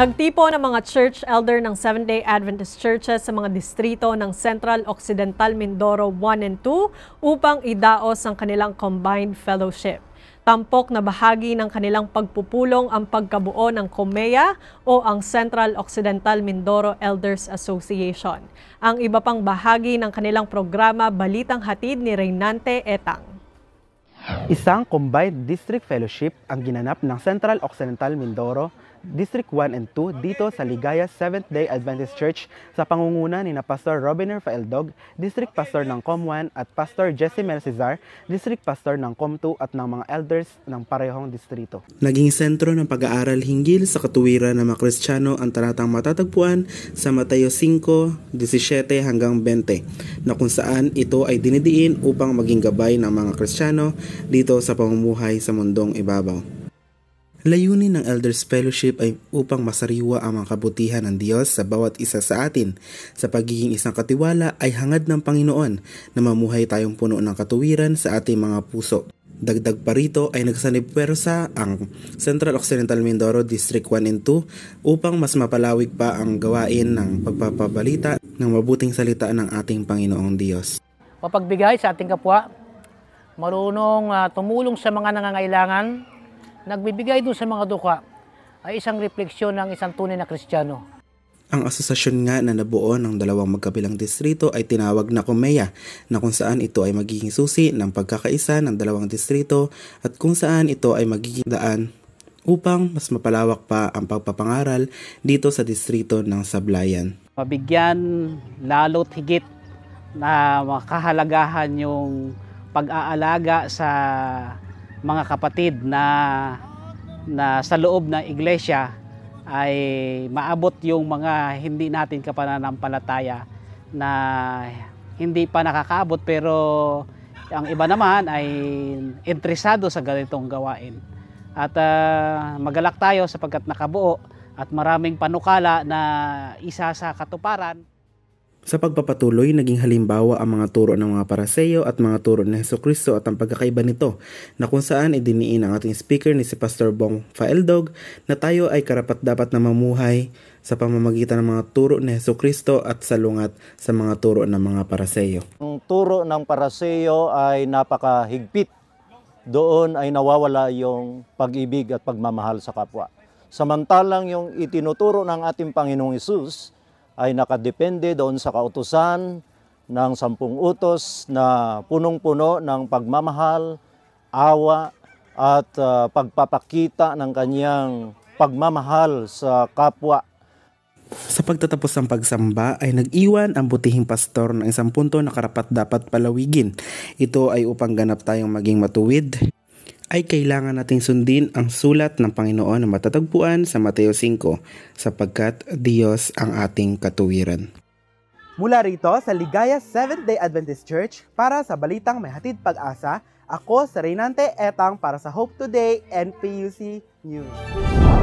Nagtipo ng mga church elder ng Seventh-day Adventist churches sa mga distrito ng Central Occidental Mindoro 1 and 2 upang idaos ang kanilang combined fellowship. Tampok na bahagi ng kanilang pagpupulong ang pagkabuo ng COMEA o ang Central Occidental Mindoro Elders Association. Ang iba pang bahagi ng kanilang programa Balitang Hatid ni Reynante Etang. Isang combined district fellowship ang ginanap ng Central Occidental Mindoro District 1 and 2 dito sa Ligaya Seventh-day Adventist Church sa pangunguna ni na Pastor Robin Rafael Dog, District Pastor ng COM1 at Pastor Jesse Cesar, District Pastor ng COM2 at ng mga elders ng parehong distrito. Naging sentro ng pag-aaral hinggil sa katuwiran ng mga Kristiyano ang talatang matatagpuan sa Mateo 5, 17 hanggang 20 na kung saan ito ay dinidiin upang maging gabay ng mga Kristiyano dito sa pamumuhay sa mundong ibabaw. Layunin ng Elders Fellowship ay upang masariwa ang mga kabutihan ng Diyos sa bawat isa sa atin. Sa pagiging isang katiwala ay hangad ng Panginoon na mamuhay tayong puno ng katuwiran sa ating mga puso. Dagdag pa rito ay nagsanib pwersa ang Central Occidental Mindoro District 1 and 2 upang mas mapalawig pa ang gawain ng pagpapabalita ng mabuting salita ng ating Panginoong Diyos. Mapagbigay sa ating kapwa, marunong uh, tumulong sa mga nangangailangan, nagbibigay doon sa mga duka ay isang refleksyon ng isang tunay na kristyano. Ang asosasyon nga na nabuo ng dalawang magkabilang distrito ay tinawag na Komeya na kung saan ito ay magiging susi ng pagkakaisa ng dalawang distrito at kung saan ito ay magiging daan upang mas mapalawak pa ang pagpapangaral dito sa distrito ng Sablayan. Mabigyan lalo't higit na makahalagahan yung pag-aalaga sa mga kapatid na na sa loob ng iglesia ay maabot yung mga hindi natin kapananampalataya na hindi pa nakakaabot pero ang iba naman ay interesado sa ganitong gawain. At uh, magalak tayo sapagkat nakabuo at maraming panukala na isa sa katuparan. Sa pagpapatuloy, naging halimbawa ang mga turo ng mga paraseyo at mga turo ni Heso Kristo at ang pagkakaiba nito na kung saan idiniin ang ating speaker ni si Pastor Bong Faeldog na tayo ay karapat dapat na mamuhay sa pamamagitan ng mga turo ni Heso Kristo at salungat sa mga turo ng mga paraseyo. Ang turo ng paraseyo ay napakahigpit. Doon ay nawawala yung pag-ibig at pagmamahal sa kapwa. Samantalang yung itinuturo ng ating Panginoong Isus ay nakadepende doon sa kautusan ng sampung utos na punong-puno ng pagmamahal, awa at uh, pagpapakita ng kanyang pagmamahal sa kapwa. Sa pagtatapos ng pagsamba ay nag-iwan ang butihing pastor ng isang punto na karapat dapat palawigin. Ito ay upang ganap tayong maging matuwid, ay kailangan nating sundin ang sulat ng Panginoon na matatagpuan sa Mateo 5 sapagkat Diyos ang ating katuwiran. Mula rito sa Ligaya Seventh-day Adventist Church para sa Balitang May Hatid Pag-asa, ako si Reynante Etang para sa Hope Today and News.